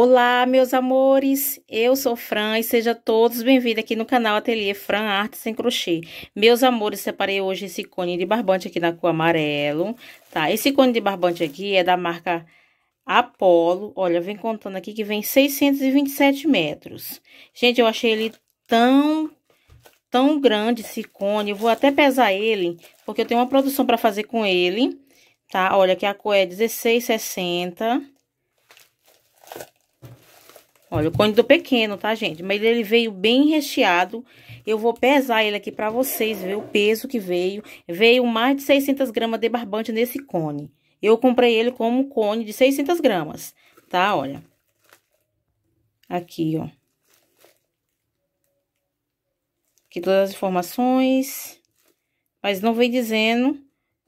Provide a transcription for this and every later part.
Olá, meus amores! Eu sou Fran e sejam todos bem-vindos aqui no canal Ateliê Fran Artes em Crochê. Meus amores, separei hoje esse cone de barbante aqui na cor amarelo, tá? Esse cone de barbante aqui é da marca Apollo. Olha, vem contando aqui que vem 627 metros. Gente, eu achei ele tão, tão grande esse cone. Eu vou até pesar ele, porque eu tenho uma produção para fazer com ele, tá? Olha, que a cor é 1660 Olha, o cone do pequeno, tá, gente? Mas ele veio bem recheado. Eu vou pesar ele aqui pra vocês ver o peso que veio. Veio mais de 600 gramas de barbante nesse cone. Eu comprei ele como cone de 600 gramas, tá? Olha. Aqui, ó. Aqui todas as informações. Mas não vem dizendo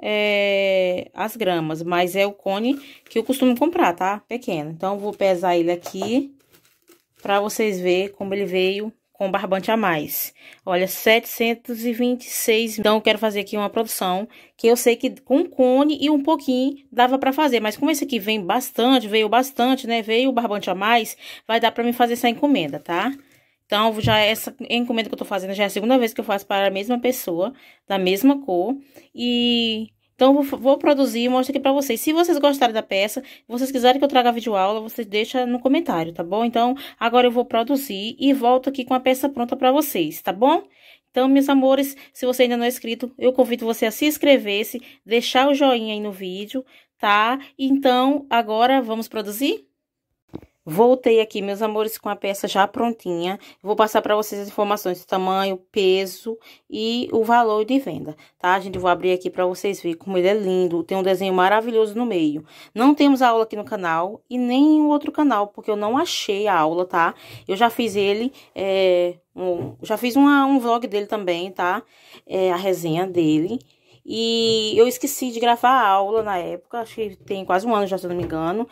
é, as gramas, mas é o cone que eu costumo comprar, tá? Pequeno. Então, eu vou pesar ele aqui para vocês ver como ele veio com barbante a mais. Olha, 726. Então, eu quero fazer aqui uma produção que eu sei que com um cone e um pouquinho dava para fazer. Mas como esse aqui vem bastante, veio bastante, né? Veio o barbante a mais, vai dar para mim fazer essa encomenda, tá? Então, já essa encomenda que eu tô fazendo já é a segunda vez que eu faço para a mesma pessoa, da mesma cor. E então, vou, vou produzir e mostro aqui pra vocês. Se vocês gostarem da peça, vocês quiserem que eu traga vídeo aula, vocês deixam no comentário, tá bom? Então, agora eu vou produzir e volto aqui com a peça pronta pra vocês, tá bom? Então, meus amores, se você ainda não é inscrito, eu convido você a se inscrever, se deixar o joinha aí no vídeo, tá? Então, agora vamos produzir? Voltei aqui, meus amores, com a peça já prontinha. Vou passar para vocês as informações do tamanho, peso e o valor de venda, tá? A gente vou abrir aqui para vocês verem como ele é lindo. Tem um desenho maravilhoso no meio. Não temos aula aqui no canal e nem em outro canal, porque eu não achei a aula, tá? Eu já fiz ele, é, um, já fiz uma, um vlog dele também, tá? É, a resenha dele. E eu esqueci de gravar a aula na época, acho que tem quase um ano já, se eu não me engano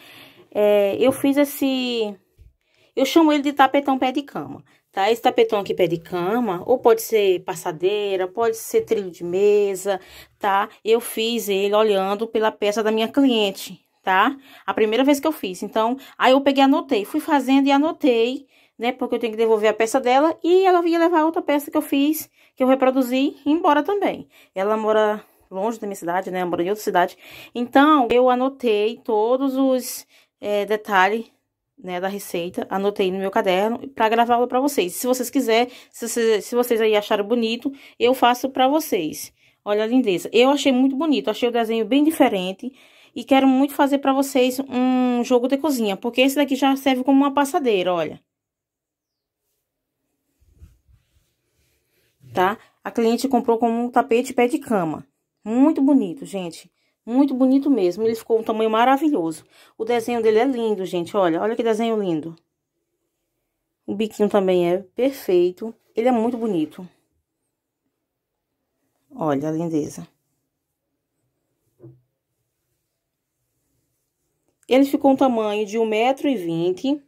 é, eu fiz esse... Eu chamo ele de tapetão pé de cama, tá? Esse tapetão aqui pé de cama, ou pode ser passadeira, pode ser trilho de mesa, tá? Eu fiz ele olhando pela peça da minha cliente, tá? A primeira vez que eu fiz. Então, aí eu peguei e anotei. Fui fazendo e anotei, né? Porque eu tenho que devolver a peça dela. E ela vinha levar outra peça que eu fiz, que eu reproduzi, embora também. Ela mora longe da minha cidade, né? Ela mora em outra cidade. Então, eu anotei todos os é, detalhe né, da receita, anotei no meu caderno para gravá lo para vocês. Se vocês quiserem, se, se, se vocês aí acharam bonito, eu faço para vocês. Olha a lindeza. Eu achei muito bonito, achei o desenho bem diferente e quero muito fazer para vocês um jogo de cozinha, porque esse daqui já serve como uma passadeira, olha. Tá? A cliente comprou como um tapete pé de cama. Muito bonito, gente. Muito bonito mesmo. Ele ficou um tamanho maravilhoso. O desenho dele é lindo, gente. Olha, olha que desenho lindo. O biquinho também é perfeito. Ele é muito bonito. Olha a lindeza. Ele ficou um tamanho de 1,20m.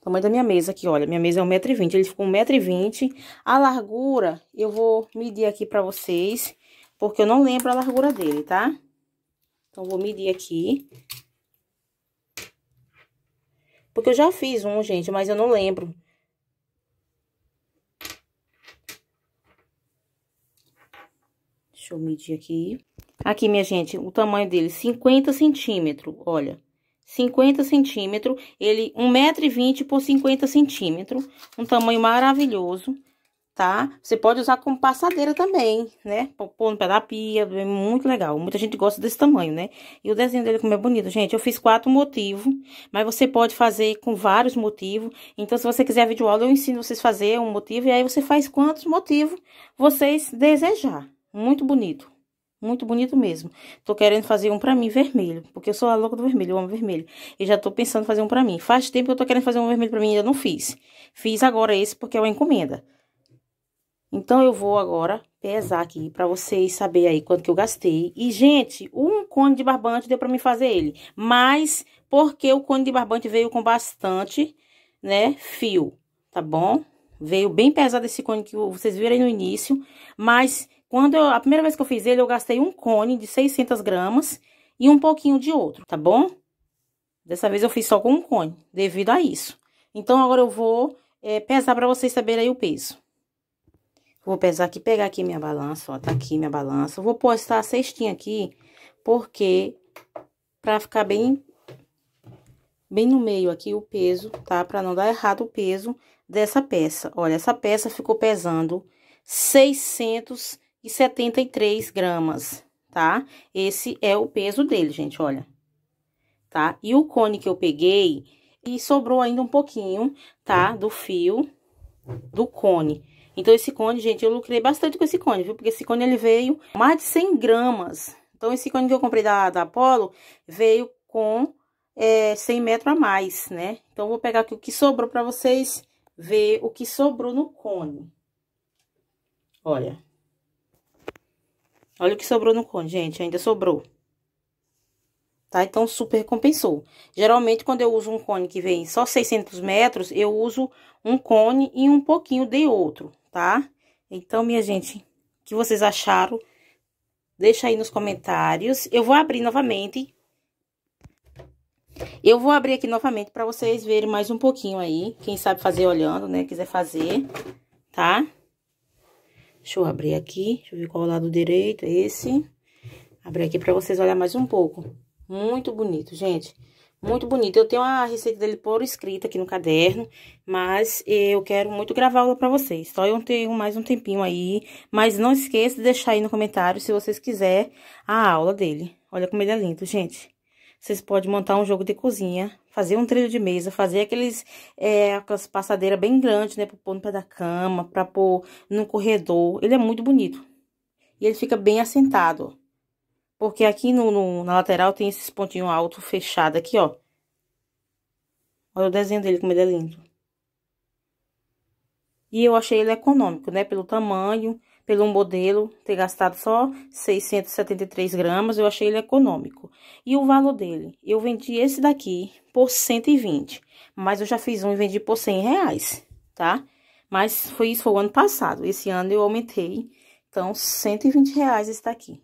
Tamanho da minha mesa aqui, olha. Minha mesa é 1,20m. Ele ficou 1,20m. A largura, eu vou medir aqui pra vocês porque eu não lembro a largura dele, tá? Então, vou medir aqui. Porque eu já fiz um, gente, mas eu não lembro. Deixa eu medir aqui. Aqui, minha gente, o tamanho dele, 50 centímetros, olha. 50 centímetros, ele 120 por 50 centímetros, um tamanho maravilhoso tá? Você pode usar como passadeira também, né? Pôr no pé da pia, é muito legal. Muita gente gosta desse tamanho, né? E o desenho dele como é bonito, gente. Eu fiz quatro motivos, mas você pode fazer com vários motivos. Então, se você quiser vídeo aula, eu ensino vocês a fazer um motivo. E aí, você faz quantos motivos vocês desejar. Muito bonito. Muito bonito mesmo. Tô querendo fazer um pra mim vermelho, porque eu sou a louca do vermelho, eu amo vermelho. E já tô pensando em fazer um pra mim. Faz tempo que eu tô querendo fazer um vermelho pra mim, ainda não fiz. Fiz agora esse porque é uma encomenda. Então, eu vou agora pesar aqui para vocês saberem aí quanto que eu gastei. E, gente, um cone de barbante deu para mim fazer ele. Mas, porque o cone de barbante veio com bastante, né, fio, tá bom? Veio bem pesado esse cone que vocês viram aí no início. Mas, quando eu, a primeira vez que eu fiz ele, eu gastei um cone de 600 gramas e um pouquinho de outro, tá bom? Dessa vez eu fiz só com um cone, devido a isso. Então, agora eu vou é, pesar para vocês saberem aí o peso. Vou pesar aqui, pegar aqui minha balança, ó, tá aqui minha balança. Vou postar a cestinha aqui, porque pra ficar bem, bem no meio aqui o peso, tá? Pra não dar errado o peso dessa peça. Olha, essa peça ficou pesando 673 gramas, tá? Esse é o peso dele, gente, olha. Tá? E o cone que eu peguei, e sobrou ainda um pouquinho, tá? Do fio do cone. Então, esse cone, gente, eu lucrei bastante com esse cone, viu? Porque esse cone, ele veio mais de 100 gramas. Então, esse cone que eu comprei da, da Apollo veio com é, 100 metros a mais, né? Então, eu vou pegar aqui o que sobrou pra vocês ver o que sobrou no cone. Olha. Olha o que sobrou no cone, gente. Ainda sobrou. Tá? Então, super compensou. Geralmente, quando eu uso um cone que vem só 600 metros, eu uso um cone e um pouquinho de outro, tá? Então, minha gente, o que vocês acharam? Deixa aí nos comentários. Eu vou abrir novamente. Eu vou abrir aqui novamente para vocês verem mais um pouquinho aí. Quem sabe fazer olhando, né? Quiser fazer, tá? Deixa eu abrir aqui. Deixa eu ver qual é o lado direito. Esse. Abrir aqui para vocês olhar mais um pouco. Muito bonito, gente. Muito bonito. Eu tenho a receita dele por escrita aqui no caderno, mas eu quero muito gravar aula pra vocês. Só eu tenho mais um tempinho aí, mas não esqueça de deixar aí no comentário, se vocês quiserem, a aula dele. Olha como ele é lindo, gente. Vocês podem montar um jogo de cozinha, fazer um trilho de mesa, fazer aqueles, é, aquelas passadeiras bem grandes, né? Pra pôr no pé da cama, pra pôr no corredor. Ele é muito bonito. E ele fica bem assentado, ó. Porque aqui no, no, na lateral tem esses pontinhos altos fechados aqui, ó. Olha o desenho dele, como ele é lindo. E eu achei ele econômico, né? Pelo tamanho, pelo modelo, ter gastado só 673 gramas, eu achei ele econômico. E o valor dele? Eu vendi esse daqui por 120, mas eu já fiz um e vendi por 100 reais, tá? Mas foi isso, foi o ano passado. Esse ano eu aumentei, então, 120 reais esse daqui.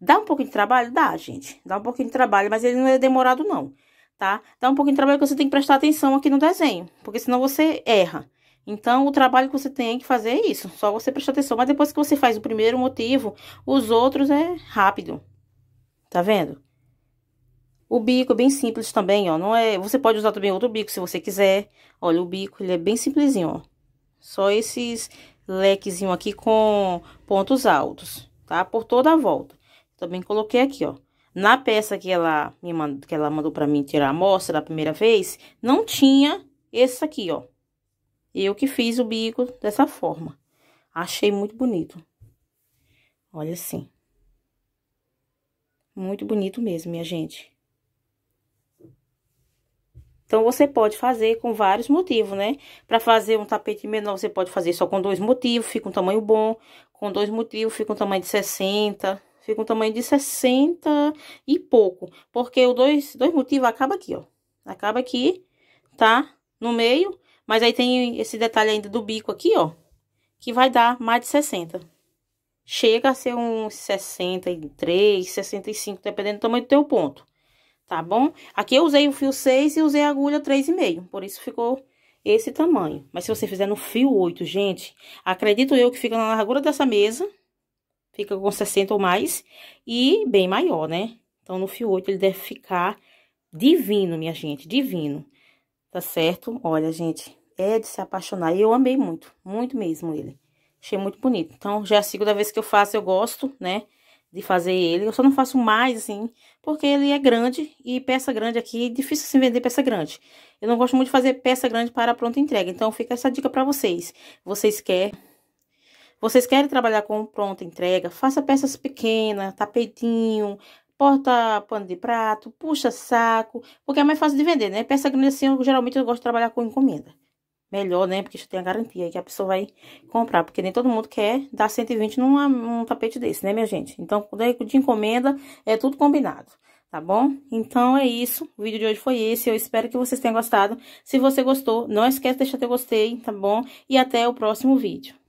Dá um pouquinho de trabalho? Dá, gente. Dá um pouquinho de trabalho, mas ele não é demorado, não, tá? Dá um pouquinho de trabalho que você tem que prestar atenção aqui no desenho, porque senão você erra. Então, o trabalho que você tem que fazer é isso, só você prestar atenção. Mas depois que você faz o primeiro motivo, os outros é rápido. Tá vendo? O bico é bem simples também, ó. Não é... Você pode usar também outro bico se você quiser. Olha, o bico, ele é bem simplesinho, ó. Só esses lequezinho aqui com pontos altos, tá? Por toda a volta. Também coloquei aqui, ó. Na peça que ela, me mandou, que ela mandou pra mim tirar a amostra da primeira vez, não tinha esse aqui, ó. Eu que fiz o bico dessa forma. Achei muito bonito. Olha assim. Muito bonito mesmo, minha gente. Então, você pode fazer com vários motivos, né? Para fazer um tapete menor, você pode fazer só com dois motivos, fica um tamanho bom. Com dois motivos, fica um tamanho de 60. Fica um tamanho de 60 e pouco. Porque o dois, dois motivos acaba aqui, ó. Acaba aqui, tá? No meio. Mas aí tem esse detalhe ainda do bico aqui, ó. Que vai dar mais de 60. Chega a ser uns 63, 65, dependendo do tamanho do teu ponto. Tá bom? Aqui eu usei o fio 6 e usei a agulha 3,5. Por isso ficou esse tamanho. Mas se você fizer no fio 8, gente, acredito eu que fica na largura dessa mesa fica com 60 ou mais e bem maior, né? Então, no fio 8 ele deve ficar divino, minha gente, divino, tá certo? Olha, gente, é de se apaixonar e eu amei muito, muito mesmo ele. Achei muito bonito. Então, já sigo é a segunda vez que eu faço, eu gosto, né? de fazer ele. Eu só não faço mais, assim, porque ele é grande e peça grande aqui, difícil se assim, vender peça grande. Eu não gosto muito de fazer peça grande para pronta entrega, então fica essa dica para vocês. Vocês querem vocês querem trabalhar com pronta entrega? Faça peças pequenas, tapetinho, porta pano de prato, puxa saco, porque é mais fácil de vender, né? Peça grande assim, eu, geralmente eu gosto de trabalhar com encomenda. Melhor, né? Porque já tem a garantia que a pessoa vai comprar, porque nem todo mundo quer dar 120 numa, num tapete desse, né, minha gente? Então, é de encomenda é tudo combinado. Tá bom? Então é isso. O vídeo de hoje foi esse. Eu espero que vocês tenham gostado. Se você gostou, não esquece de deixar teu gostei, tá bom? E até o próximo vídeo.